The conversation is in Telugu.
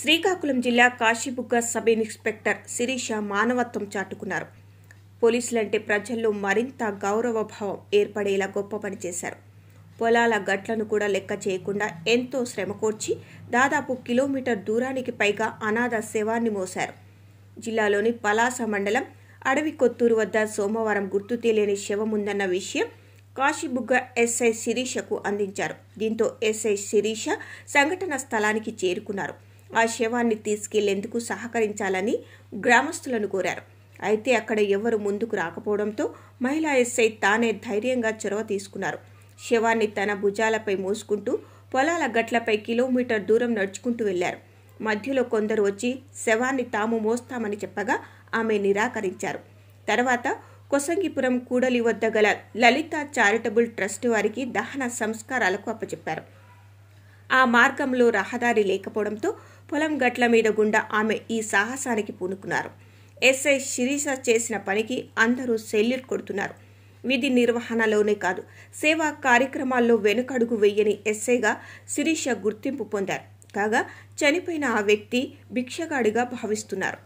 శ్రీకాకుళం జిల్లా కాశీబుగ్గ సబ్ ఇన్స్పెక్టర్ శిరీష మానవత్వం చాటుకున్నారు పోలీసులంటే ప్రజల్లో మరింత గౌరవభావం ఏర్పడేలా గొప్ప పని చేశారు పొలాల గట్లను కూడా లెక్క చేయకుండా ఎంతో శ్రమకూర్చి దాదాపు కిలోమీటర్ దూరానికి పైగా అనాథ శవాన్ని మోశారు జిల్లాలోని పలాస మండలం అడవి కొత్తూరు వద్ద సోమవారం గుర్తు తెలియని శవం ఉందన్న విషయం కాశీబుగ్గ ఎస్ఐ శిరీషకు అందించారు దీంతో ఎస్ఐ శిరీష సంఘటన స్థలానికి చేరుకున్నారు ఆ శవాన్ని తీసుకెళ్లేందుకు సహకరించాలని గ్రామస్తులను కోరారు అయితే అక్కడ ఎవరు ముందుకు రాకపోవడంతో మహిళా ఎస్ఐ తానే ధైర్యంగా చొరవ తీసుకున్నారు శవాన్ని తన భుజాలపై మోసుకుంటూ పొలాల గట్లపై కిలోమీటర్ దూరం నడుచుకుంటూ వెళ్లారు మధ్యలో కొందరు వచ్చి శవాన్ని తాము మోస్తామని చెప్పగా ఆమె నిరాకరించారు తర్వాత కొసంగిపురం కూడలి వద్ద గల లలిత చారిటబుల్ ట్రస్ట్ వారికి దహన సంస్కారాలకు అప్పచెప్పారు ఆ మార్గంలో రహదారి లేకపోవడంతో పొలం గట్ల మీద గుండా ఆమె ఈ సాహసానికి పూనుకున్నారు ఎస్ఐ శిరీష చేసిన పనికి అందరూ సెల్యూట్ కొడుతున్నారు విధి నిర్వహణలోనే కాదు సేవా కార్యక్రమాల్లో వెనుకడుగు వెయ్యని ఎస్ఐగా శిరీష గుర్తింపు పొందారు కాగా చనిపోయిన ఆ వ్యక్తి భిక్షగాడిగా భావిస్తున్నారు